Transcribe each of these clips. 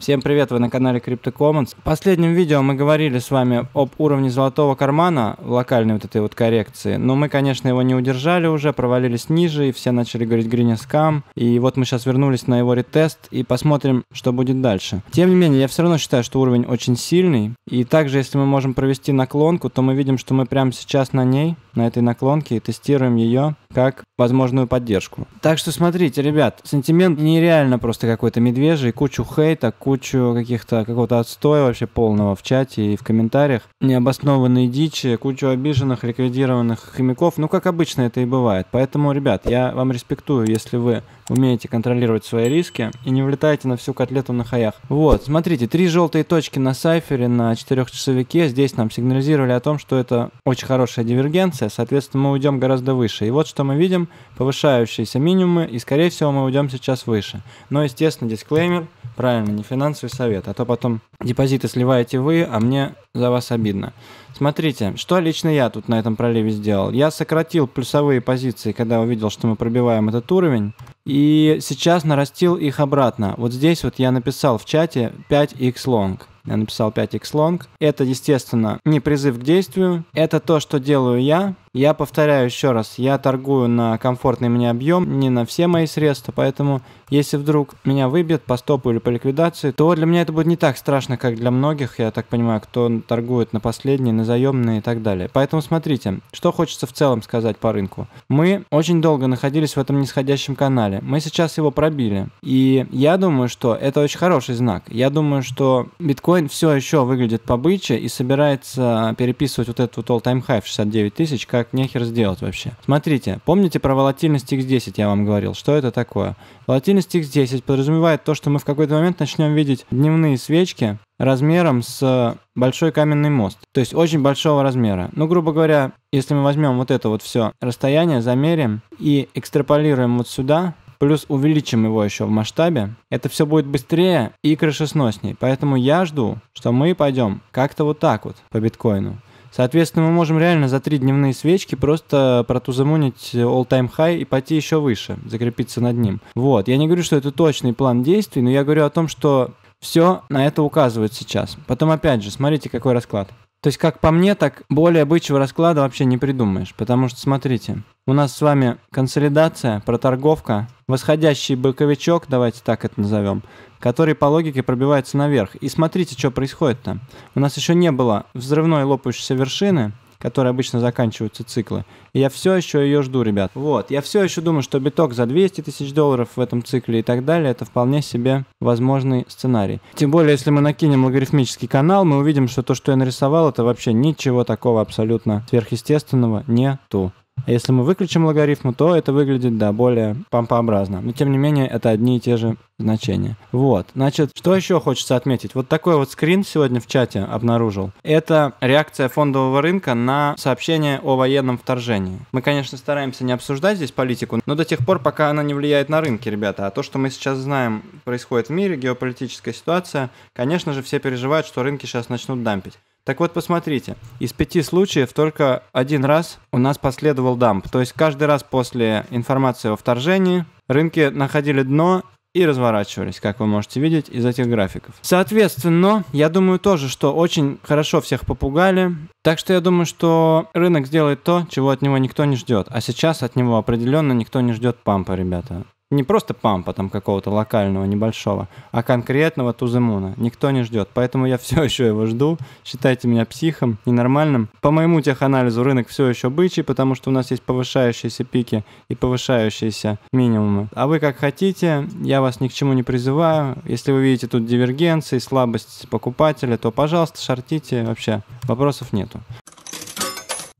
Всем привет, вы на канале Crypto Commons. В последнем видео мы говорили с вами об уровне золотого кармана, локальной вот этой вот коррекции, но мы, конечно, его не удержали уже, провалились ниже, и все начали говорить гриня скам, и вот мы сейчас вернулись на его ретест и посмотрим, что будет дальше. Тем не менее, я все равно считаю, что уровень очень сильный, и также, если мы можем провести наклонку, то мы видим, что мы прямо сейчас на ней, на этой наклонке, и тестируем ее как возможную поддержку. Так что смотрите, ребят, сентимент нереально просто какой-то медвежий, кучу хейта, кучу кучу каких-то какого-то отстоя вообще полного в чате и в комментариях, необоснованные дичи, кучу обиженных, ликвидированных хомяков. Ну, как обычно это и бывает. Поэтому, ребят, я вам респектую, если вы умеете контролировать свои риски и не влетаете на всю котлету на хаях. Вот, смотрите, три желтые точки на сайфере на четырехчасовике. Здесь нам сигнализировали о том, что это очень хорошая дивергенция, соответственно, мы уйдем гораздо выше. И вот что мы видим, повышающиеся минимумы, и скорее всего мы уйдем сейчас выше. Но, естественно, дисклеймер, правильно, не финансовый совет, а то потом депозиты сливаете вы, а мне за вас обидно. Смотрите, что лично я тут на этом проливе сделал. Я сократил плюсовые позиции, когда увидел, что мы пробиваем этот уровень. И сейчас нарастил их обратно. Вот здесь вот я написал в чате 5x long. Я написал 5x long. Это, естественно, не призыв к действию. Это то, что делаю я. Я повторяю еще раз, я торгую на комфортный мне объем, не на все мои средства, поэтому если вдруг меня выбьет по стопу или по ликвидации, то для меня это будет не так страшно, как для многих, я так понимаю, кто торгует на последние, на заемные и так далее. Поэтому смотрите, что хочется в целом сказать по рынку. Мы очень долго находились в этом нисходящем канале, мы сейчас его пробили, и я думаю, что это очень хороший знак. Я думаю, что биткоин все еще выглядит побыче и собирается переписывать вот этот вот all-time high в 69 тысяч, как нехер сделать вообще. Смотрите, помните про волатильность X10 я вам говорил, что это такое? Волатильность X10 подразумевает то, что мы в какой-то момент начнем видеть дневные свечки размером с большой каменный мост, то есть очень большого размера. Ну, грубо говоря, если мы возьмем вот это вот все расстояние, замерим и экстраполируем вот сюда, плюс увеличим его еще в масштабе, это все будет быстрее и крышесносней. Поэтому я жду, что мы пойдем как-то вот так вот по биткоину. Соответственно, мы можем реально за три дневные свечки просто протузамунить all-time high и пойти еще выше, закрепиться над ним. Вот. Я не говорю, что это точный план действий, но я говорю о том, что все на это указывает сейчас. Потом опять же, смотрите, какой расклад. То есть, как по мне, так более бычьего расклада вообще не придумаешь. Потому что, смотрите, у нас с вами консолидация, проторговка, восходящий боковичок, давайте так это назовем, который по логике пробивается наверх. И смотрите, что происходит там. У нас еще не было взрывной лопающейся вершины – которые обычно заканчиваются циклы. И я все еще ее жду, ребят. Вот, я все еще думаю, что биток за 200 тысяч долларов в этом цикле и так далее, это вполне себе возможный сценарий. Тем более, если мы накинем логарифмический канал, мы увидим, что то, что я нарисовал, это вообще ничего такого абсолютно сверхъестественного нету. Если мы выключим логарифмы, то это выглядит, да, более помпообразно. Но, тем не менее, это одни и те же значения. Вот. Значит, что еще хочется отметить? Вот такой вот скрин сегодня в чате обнаружил. Это реакция фондового рынка на сообщение о военном вторжении. Мы, конечно, стараемся не обсуждать здесь политику, но до тех пор, пока она не влияет на рынки, ребята. А то, что мы сейчас знаем, происходит в мире, геополитическая ситуация, конечно же, все переживают, что рынки сейчас начнут дампить. Так вот, посмотрите, из пяти случаев только один раз у нас последовал дамп. То есть каждый раз после информации о вторжении рынки находили дно и разворачивались, как вы можете видеть из этих графиков. Соответственно, я думаю тоже, что очень хорошо всех попугали. Так что я думаю, что рынок сделает то, чего от него никто не ждет. А сейчас от него определенно никто не ждет пампа, ребята не просто пампа там какого-то локального, небольшого, а конкретного Туземуна. Никто не ждет, поэтому я все еще его жду. Считайте меня психом, ненормальным. По моему теханализу рынок все еще бычий, потому что у нас есть повышающиеся пики и повышающиеся минимумы. А вы как хотите, я вас ни к чему не призываю. Если вы видите тут дивергенции, слабость покупателя, то, пожалуйста, шортите, вообще вопросов нету.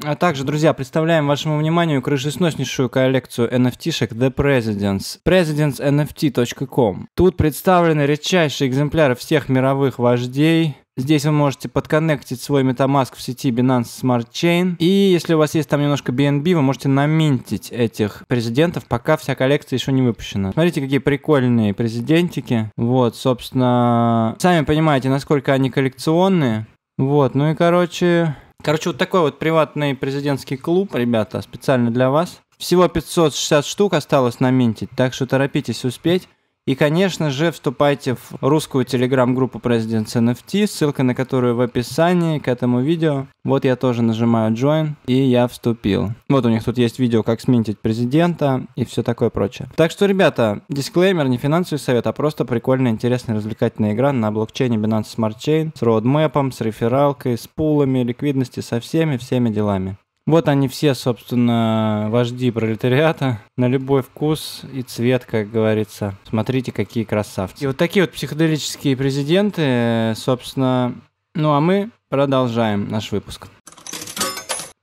А также, друзья, представляем вашему вниманию крышесноснейшую коллекцию NFT-шек The Presidents. presidentsnft.com. Тут представлены редчайшие экземпляры всех мировых вождей, Здесь вы можете подконнектить свой MetaMask в сети Binance Smart Chain. И если у вас есть там немножко BNB, вы можете наминтить этих президентов, пока вся коллекция еще не выпущена. Смотрите, какие прикольные президентики. Вот, собственно, сами понимаете, насколько они коллекционные. Вот, ну и короче, Короче, вот такой вот приватный президентский клуб, ребята, специально для вас. Всего 560 штук осталось наментить, так что торопитесь успеть. И, конечно же, вступайте в русскую телеграм-группу President NFT, ссылка на которую в описании к этому видео. Вот я тоже нажимаю Join, и я вступил. Вот у них тут есть видео, как сменить президента и все такое прочее. Так что, ребята, дисклеймер, не финансовый совет, а просто прикольная, интересная, развлекательная игра на блокчейне Binance Smart Chain с роудмэпом, с рефералкой, с пулами, ликвидности, со всеми-всеми делами. Вот они все, собственно, вожди пролетариата на любой вкус и цвет, как говорится. Смотрите, какие красавцы. И вот такие вот психоделические президенты, э, собственно... Ну а мы продолжаем наш выпуск.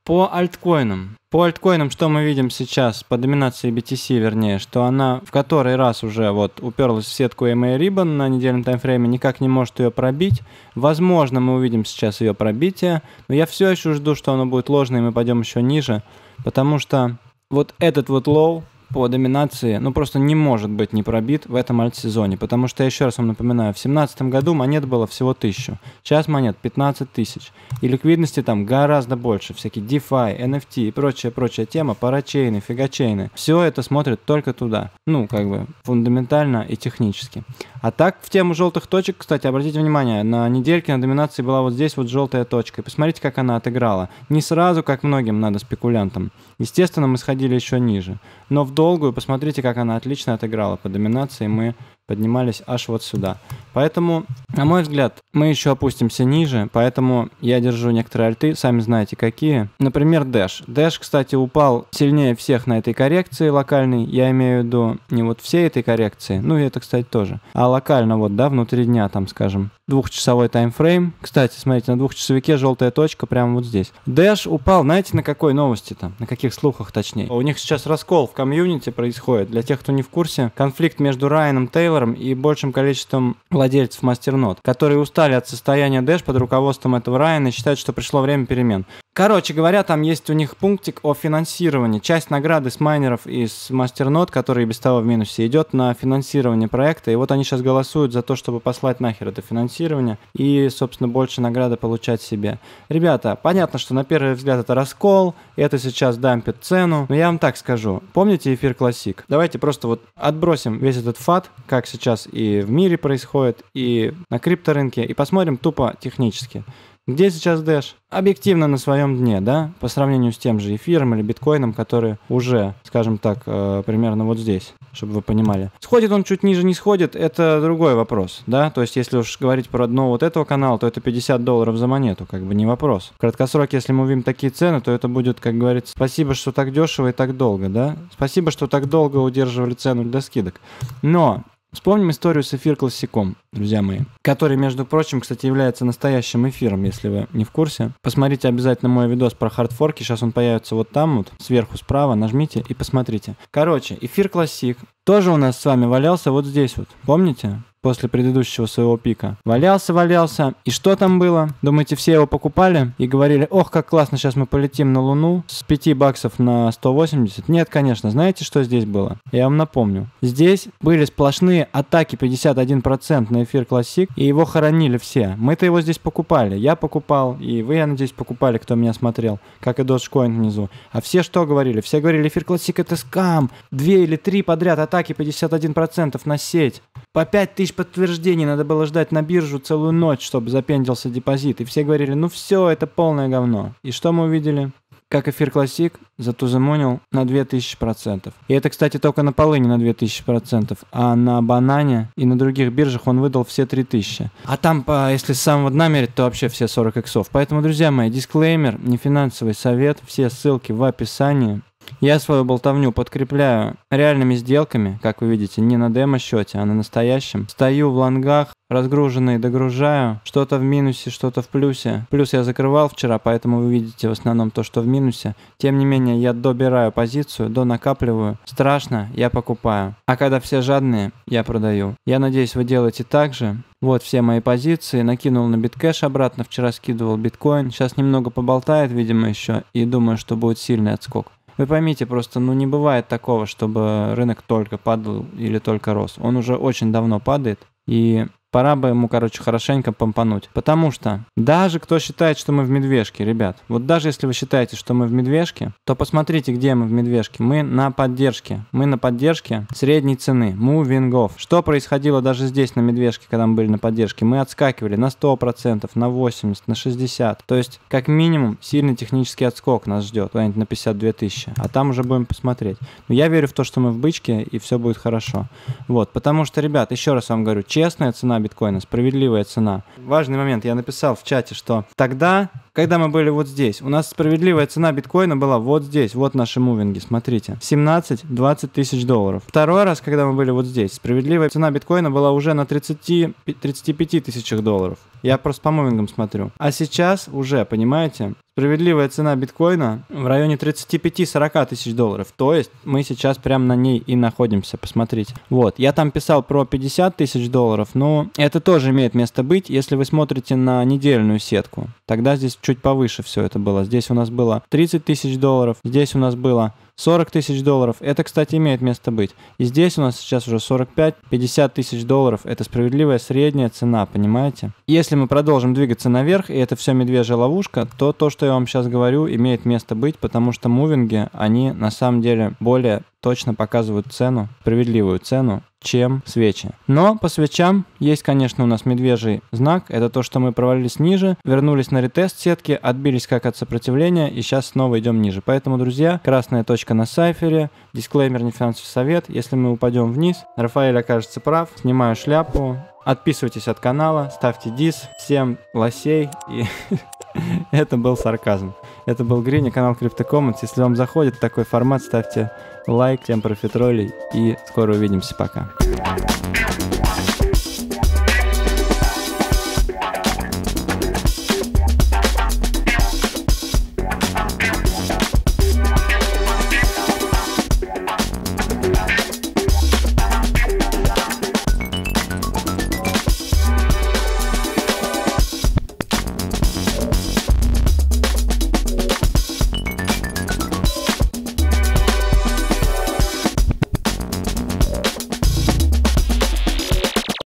По альткоинам. По альткоинам, что мы видим сейчас, по доминации BTC, вернее, что она в который раз уже вот уперлась в сетку MA Ribbon на недельном таймфрейме, никак не может ее пробить. Возможно, мы увидим сейчас ее пробитие, но я все еще жду, что оно будет ложное, и мы пойдем еще ниже, потому что вот этот вот лоу, по доминации, ну просто не может быть не пробит в этом сезоне, потому что, я еще раз вам напоминаю, в 2017 году монет было всего 1000, сейчас монет 15 тысяч, и ликвидности там гораздо больше, всякие DeFi, NFT и прочая-прочая тема, парачейны, фигачейны, все это смотрит только туда, ну как бы фундаментально и технически. А так, в тему желтых точек, кстати, обратите внимание, на недельке на доминации была вот здесь вот желтая точка, посмотрите, как она отыграла, не сразу, как многим надо спекулянтам, Естественно, мы сходили еще ниже. Но в долгую, посмотрите, как она отлично отыграла по доминации, мы поднимались аж вот сюда. Поэтому на мой взгляд, мы еще опустимся ниже, поэтому я держу некоторые альты, сами знаете какие. Например, Dash. Dash, кстати, упал сильнее всех на этой коррекции локальной. Я имею в виду не вот всей этой коррекции, ну и это, кстати, тоже, а локально вот, да, внутри дня там, скажем. Двухчасовой таймфрейм. Кстати, смотрите, на двухчасовике желтая точка прямо вот здесь. Dash упал, знаете, на какой новости там? На каких слухах, точнее? У них сейчас раскол в комьюнити происходит. Для тех, кто не в курсе, конфликт между Райаном Тейлором и большим количеством владельцев мастернов минут, которые устали от состояния Дэш под руководством этого Райана и считают, что пришло время перемен. Короче говоря, там есть у них пунктик о финансировании. Часть награды с майнеров и с мастернод, который без того в минусе, идет на финансирование проекта. И вот они сейчас голосуют за то, чтобы послать нахер это финансирование и, собственно, больше награды получать себе. Ребята, понятно, что на первый взгляд это раскол, это сейчас дампит цену. Но я вам так скажу. Помните эфир классик? Давайте просто вот отбросим весь этот фат, как сейчас и в мире происходит, и на крипторынке, и посмотрим тупо технически. Где сейчас Dash? Объективно на своем дне, да, по сравнению с тем же эфиром или биткоином, которые уже, скажем так, э, примерно вот здесь, чтобы вы понимали. Сходит он чуть ниже, не сходит, это другой вопрос, да, то есть если уж говорить про дно вот этого канала, то это 50 долларов за монету, как бы не вопрос. В краткосроке, если мы увидим такие цены, то это будет, как говорится, спасибо, что так дешево и так долго, да, спасибо, что так долго удерживали цену для скидок. Но Вспомним историю с эфир классиком, друзья мои, который, между прочим, кстати, является настоящим эфиром, если вы не в курсе. Посмотрите обязательно мой видос про хардфорки, сейчас он появится вот там вот, сверху справа, нажмите и посмотрите. Короче, эфир классик тоже у нас с вами валялся вот здесь вот, помните? после предыдущего своего пика. Валялся, валялся. И что там было? Думаете, все его покупали и говорили, ох, как классно, сейчас мы полетим на Луну с 5 баксов на 180? Нет, конечно. Знаете, что здесь было? Я вам напомню. Здесь были сплошные атаки 51% на эфир классик, и его хоронили все. Мы-то его здесь покупали. Я покупал, и вы, я надеюсь, покупали, кто меня смотрел, как и Dogecoin внизу. А все что говорили? Все говорили, эфир классик это скам. Две или три подряд атаки 51% на сеть. По 5000 тысяч подтверждений, надо было ждать на биржу целую ночь, чтобы запендился депозит. И все говорили, ну все, это полное говно. И что мы увидели? как эфир классик, замонил на 2000%. И это, кстати, только на полыне на 2000%, а на банане и на других биржах он выдал все 3000. А там, если с самого дна мерить, то вообще все 40 иксов. Поэтому, друзья мои, дисклеймер, не финансовый совет, все ссылки в описании. Я свою болтовню подкрепляю реальными сделками, как вы видите, не на демо-счете, а на настоящем. Стою в лонгах, разгруженный догружаю, что-то в минусе, что-то в плюсе. Плюс я закрывал вчера, поэтому вы видите в основном то, что в минусе. Тем не менее, я добираю позицию, донакапливаю. Страшно, я покупаю. А когда все жадные, я продаю. Я надеюсь, вы делаете так же. Вот все мои позиции, накинул на биткэш обратно, вчера скидывал биткоин, сейчас немного поболтает, видимо, еще, и думаю, что будет сильный отскок. Вы поймите просто, ну не бывает такого, чтобы рынок только падал или только рос. Он уже очень давно падает, и Пора бы ему, короче, хорошенько помпануть. Потому что даже кто считает, что мы в медвежке, ребят, вот даже если вы считаете, что мы в медвежке, то посмотрите, где мы в медвежке. Мы на поддержке. Мы на поддержке средней цены, мувингов. Что происходило даже здесь на медвежке, когда мы были на поддержке? Мы отскакивали на 100%, на 80%, на 60%. То есть, как минимум, сильный технический отскок нас ждет, на 52 тысячи. А там уже будем посмотреть. Но я верю в то, что мы в бычке, и все будет хорошо. Вот, потому что, ребят, еще раз вам говорю, честная цена цена биткоина, справедливая цена. Важный момент, я написал в чате, что тогда, когда мы были вот здесь, у нас справедливая цена биткоина была вот здесь, вот наши мувинги, смотрите, 17-20 тысяч долларов. Второй раз, когда мы были вот здесь, справедливая цена биткоина была уже на 30-35 тысячах долларов. Я просто по мувингам смотрю. А сейчас уже, понимаете, Справедливая цена биткоина в районе 35-40 тысяч долларов. То есть мы сейчас прямо на ней и находимся, посмотрите. Вот, я там писал про 50 тысяч долларов, но это тоже имеет место быть, если вы смотрите на недельную сетку. Тогда здесь чуть повыше все это было. Здесь у нас было 30 тысяч долларов, здесь у нас было 40 тысяч долларов. Это, кстати, имеет место быть. И здесь у нас сейчас уже 45-50 тысяч долларов. Это справедливая средняя цена, понимаете? Если мы продолжим двигаться наверх, и это все медвежья ловушка, то то, что я вам сейчас говорю, имеет место быть, потому что мувинги, они на самом деле более точно показывают цену, справедливую цену, чем свечи. Но по свечам есть, конечно, у нас медвежий знак. Это то, что мы провалились ниже, вернулись на ретест сетки, отбились как от сопротивления и сейчас снова идем ниже. Поэтому, друзья, красная точка на сайфере, дисклеймер не финансовый совет. Если мы упадем вниз, Рафаэль окажется прав. Снимаю шляпу, Отписывайтесь от канала, ставьте дис. Всем лосей и Это был сарказм. Это был Грини, канал CryptoCommons. Если вам заходит такой формат, ставьте лайк, всем профитролей и скоро увидимся. Пока.